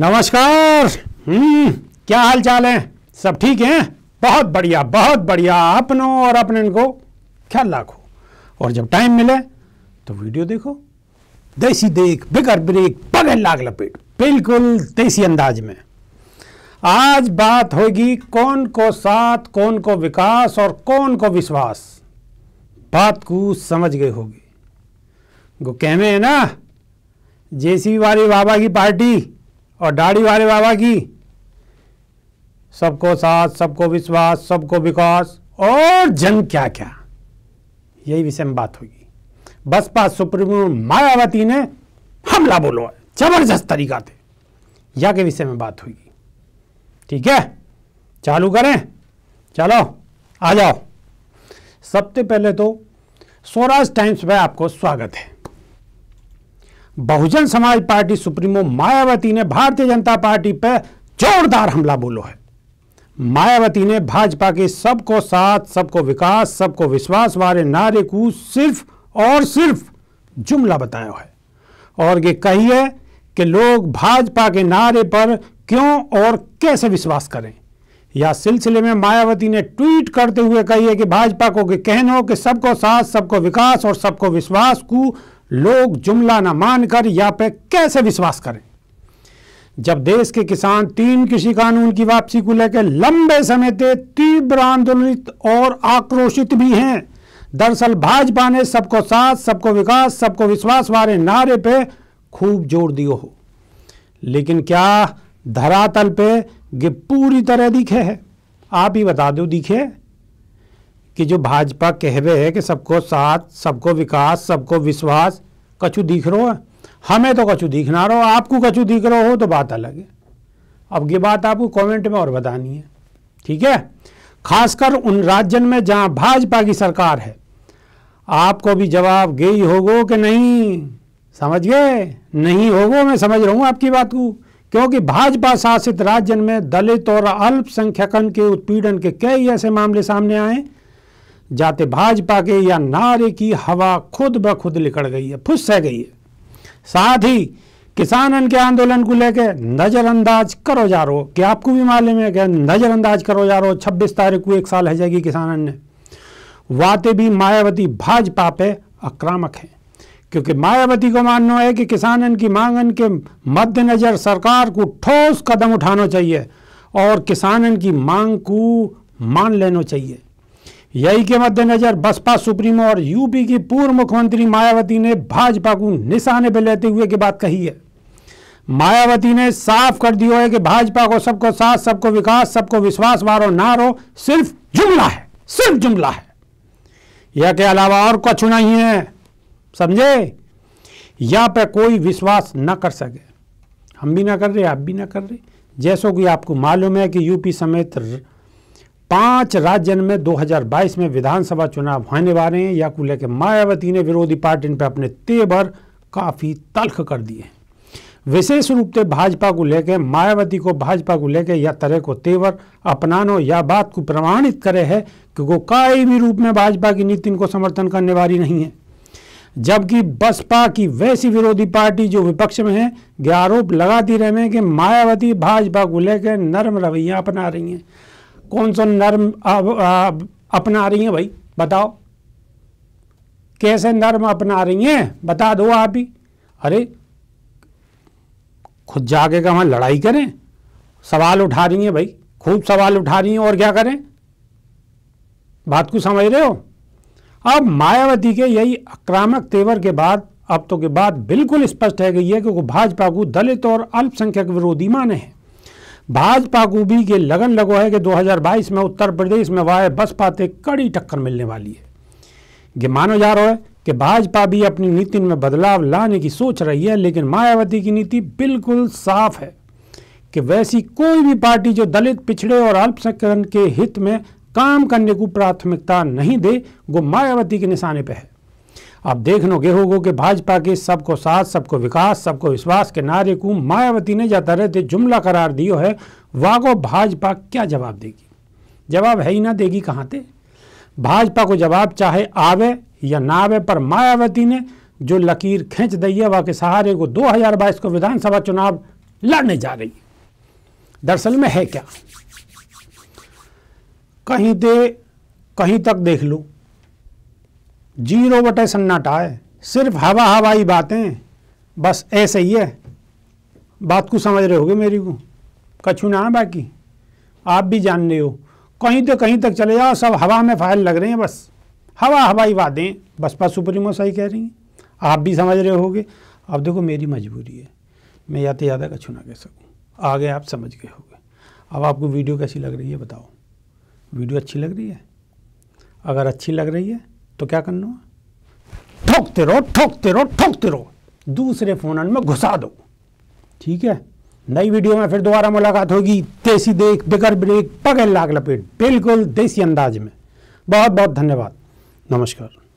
नमस्कार हम्म क्या हाल चाल है सब ठीक है बहुत बढ़िया बहुत बढ़िया अपनों और अपने को ख्याल रखो और जब टाइम मिले तो वीडियो देखो देसी देख बिगर ब्रेक बगल लाग लपेट बिल्कुल देसी अंदाज में आज बात होगी कौन को साथ कौन को विकास और कौन को विश्वास बात को समझ गए होगी गो कहवे है ना जेसी वाली बाबा की पार्टी और दाढ़ी वाले बाबा की सबको साथ सबको विश्वास सबको विकास और जंग क्या क्या यही विषय में बात होगी बसपा सुप्रीमो मायावती ने हमला बोलो है जबरदस्त तरीका थे या के विषय में बात होगी ठीक है चालू करें चलो आ जाओ सबसे पहले तो स्वराज टाइम्स में आपको स्वागत है बहुजन समाज पार्टी सुप्रीमो मायावती ने भारतीय जनता पार्टी पर जोरदार हमला बोलो है मायावती ने भाजपा के सबको साथ सबको विकास सबको विश्वास वाले नारे को सिर्फ और सिर्फ जुमला बताया है और ये कही है कि लोग भाजपा के नारे पर क्यों और कैसे विश्वास करें या सिलसिले में मायावती ने ट्वीट करते हुए कही है कि भाजपा को हो कि सबको साथ सबको विकास और सबको विश्वास को लोग जुमला ना मानकर या पे कैसे विश्वास करें जब देश के किसान तीन कृषि कानून की वापसी को लेकर लंबे समय से तीव्र आंदोलित और आक्रोशित भी हैं दरअसल भाजपा ने सबको साथ सबको विकास सबको विश्वास वाले नारे पे खूब जोर दियो हो लेकिन क्या धरातल पे ये पूरी तरह दिखे है आप ही बता दो दिखे कि जो भाजपा कहवे है कि सबको साथ सबको विकास सबको विश्वास कछु दिख रो है हमें तो कछु दिख ना रहो आपको कछु दिख रहो हो तो बात अलग है अब ये बात आपको कमेंट में और बतानी है ठीक है खासकर उन राज्य में जहां भाजपा की सरकार है आपको भी जवाब गई होगो कि नहीं समझ गए नहीं होगो मैं समझ रहा हूँ आपकी बात को क्योंकि भाजपा शासित राज्य में दलित और अल्पसंख्यकन के उत्पीड़न के कई ऐसे मामले सामने आए जाते भाजपा के या नारे की हवा खुद ब खुद लिखड़ गई है फुस सह गई है साथ ही किसान के आंदोलन को लेकर नज़रअंदाज करो जा रो कि आपको भी मालूम है कि नज़रअंदाज करो जा रो छब्बीस तारीख को एक साल है जाएगी किसान ने वाते भी मायावती भाजपा पे आक्रामक है क्योंकि मायावती को मानना है कि किसानन की मांगन के मद्देनज़र सरकार को ठोस कदम उठाना चाहिए और किसानन की मांग को मान लेना चाहिए यही के मद्देनजर बसपा सुप्रीमो और यूपी की पूर्व मुख्यमंत्री मायावती ने भाजपा को निशाने पर लेते हुए की बात कही है मायावती ने साफ कर दिया है कि भाजपा को सबको साथ सबको विकास सबको विश्वास मारो नारो सिर्फ जुमला है सिर्फ जुमला है यह के अलावा और कुछ नहीं है समझे या पे कोई विश्वास ना कर सके हम भी ना कर रहे आप भी ना कर रहे जैसो कि आपको मालूम है कि यूपी समेत र... पांच राज्यों में 2022 में विधानसभा चुनाव होने वाले हैं या को लेकर मायावती ने विरोधी पार्टी पर अपने तेवर काफ़ी तल्ख कर दिए विशेष रूप से भाजपा को लेकर मायावती को भाजपा को लेकर या तरह को तेवर अपनानो या बात को प्रमाणित करे है कि वो काई भी रूप में भाजपा की नीति को समर्थन करने वाली नहीं है जबकि बसपा की वैसी विरोधी पार्टी जो विपक्ष में है यह आरोप लगाती रहे हैं कि मायावती भाजपा को लेकर नरम रवैया अपना रही हैं कौन सा नर्म अपना रही हैं भाई बताओ कैसे नर्म अपना रही हैं बता दो आप ही अरे खुद जाके कहा लड़ाई करें सवाल उठा रही हैं भाई खूब सवाल उठा रही हैं और क्या करें बात को समझ रहे हो अब मायावती के यही आक्रामक तेवर के बाद अब तो के बाद बिल्कुल स्पष्ट है गई है कि वो भाजपा को दलित और अल्पसंख्यक विरोधी माने हैं भाजपा को भी ये लगन लगो है कि 2022 में उत्तर प्रदेश में वाय बसपा से कड़ी टक्कर मिलने वाली है ये मानो जा रहा है कि भाजपा भी अपनी नीति में बदलाव लाने की सोच रही है लेकिन मायावती की नीति बिल्कुल साफ है कि वैसी कोई भी पार्टी जो दलित पिछड़े और अल्पसंख्यक के हित में काम करने को प्राथमिकता नहीं दे वो मायावती के निशाने पर है आप देख लो हो कि भाजपा के सबको साथ सबको विकास सबको विश्वास के नारे को मायावती ने जाता रहते जुमला करार दियो है वागो भाजपा क्या जवाब देगी जवाब है ही ना देगी कहाँ थे भाजपा को जवाब चाहे आवे या ना आवे पर मायावती ने जो लकीर खींच दई है के सहारे को 2022 को विधानसभा चुनाव लड़ने जा रही है दरअसल में है क्या कहीं दे कहीं तक देख लो जीरो बटे सन्नाटा है सिर्फ हवा हवाई बातें बस ऐसे ही है बात को समझ रहे होगे मेरी को कछु ना है बाकी आप भी जान रहे हो कहीं तो कहीं तक चले जाओ सब हवा में फाइल लग रहे हैं बस हवा हवाई बातें बसपा सुप्रीमो सही कह रही हैं आप भी समझ रहे होगे अब देखो मेरी मजबूरी है मैं या तो ज़्यादा कछु ना कह सकूँ आगे आप समझ गए होगे अब आपको वीडियो कैसी लग रही है बताओ वीडियो अच्छी लग रही है अगर अच्छी लग रही है तो क्या करना ठोकते रहो ठोकते रहो ठोकते रहो दूसरे फोन में घुसा दो ठीक है नई वीडियो में फिर दोबारा मुलाकात होगी देसी देख बिगर ब्रेक पगल लाग लपेट बिल्कुल देसी अंदाज में बहुत बहुत धन्यवाद नमस्कार